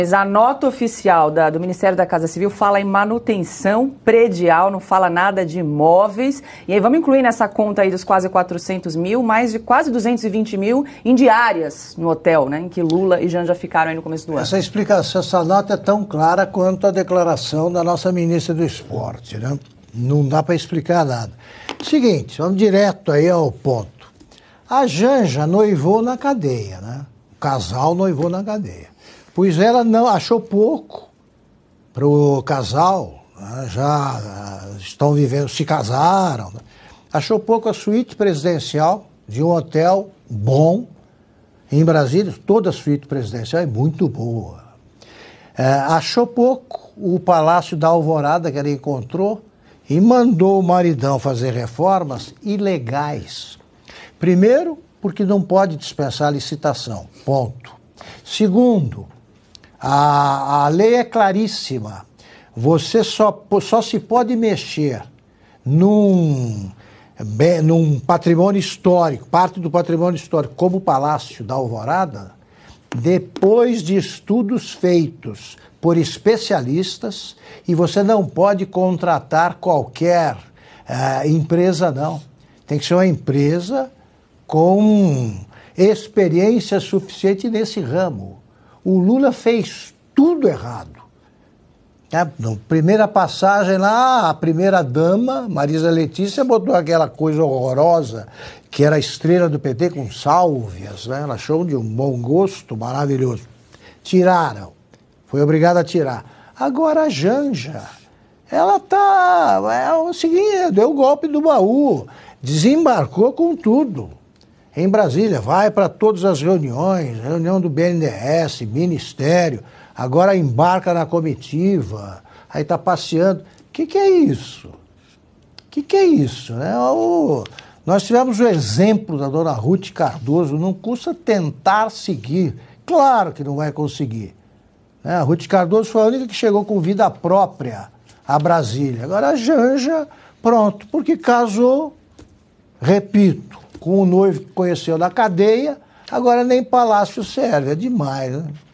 Mas a nota oficial da, do Ministério da Casa Civil fala em manutenção predial, não fala nada de imóveis. E aí vamos incluir nessa conta aí dos quase 400 mil, mais de quase 220 mil em diárias no hotel, né? Em que Lula e Janja ficaram aí no começo do ano. Essa explicação, essa nota é tão clara quanto a declaração da nossa ministra do Esporte, né? Não dá para explicar nada. Seguinte, vamos direto aí ao ponto. A Janja noivou na cadeia, né? O casal noivou na cadeia pois ela não achou pouco para o casal, né? já ah, estão vivendo, se casaram, né? achou pouco a suíte presidencial de um hotel bom em Brasília, toda a suíte presidencial é muito boa. É, achou pouco o Palácio da Alvorada que ela encontrou e mandou o maridão fazer reformas ilegais. Primeiro, porque não pode dispensar licitação, ponto. Segundo, a, a lei é claríssima. Você só, só se pode mexer num, num patrimônio histórico, parte do patrimônio histórico, como o Palácio da Alvorada, depois de estudos feitos por especialistas, e você não pode contratar qualquer uh, empresa, não. Tem que ser uma empresa com experiência suficiente nesse ramo. O Lula fez tudo errado. Tá? Na primeira passagem lá, a primeira dama, Marisa Letícia, botou aquela coisa horrorosa que era a estrela do PT com sálvias, né? Ela achou de um bom gosto maravilhoso. Tiraram. Foi obrigada a tirar. Agora a Janja, ela tá. É o seguinte, deu o golpe do baú. Desembarcou com tudo em Brasília, vai para todas as reuniões, reunião do BNDES, Ministério, agora embarca na comitiva, aí está passeando. O que, que, é isso? O que, que, é isso? Né? O, nós tivemos o exemplo da dona Ruth Cardoso, não custa tentar seguir. Claro que não vai conseguir. Né? A Ruth Cardoso foi a única que chegou com vida própria a Brasília. Agora a Janja, pronto, porque casou, repito, com o noivo que conheceu na cadeia, agora nem palácio serve, é demais, né?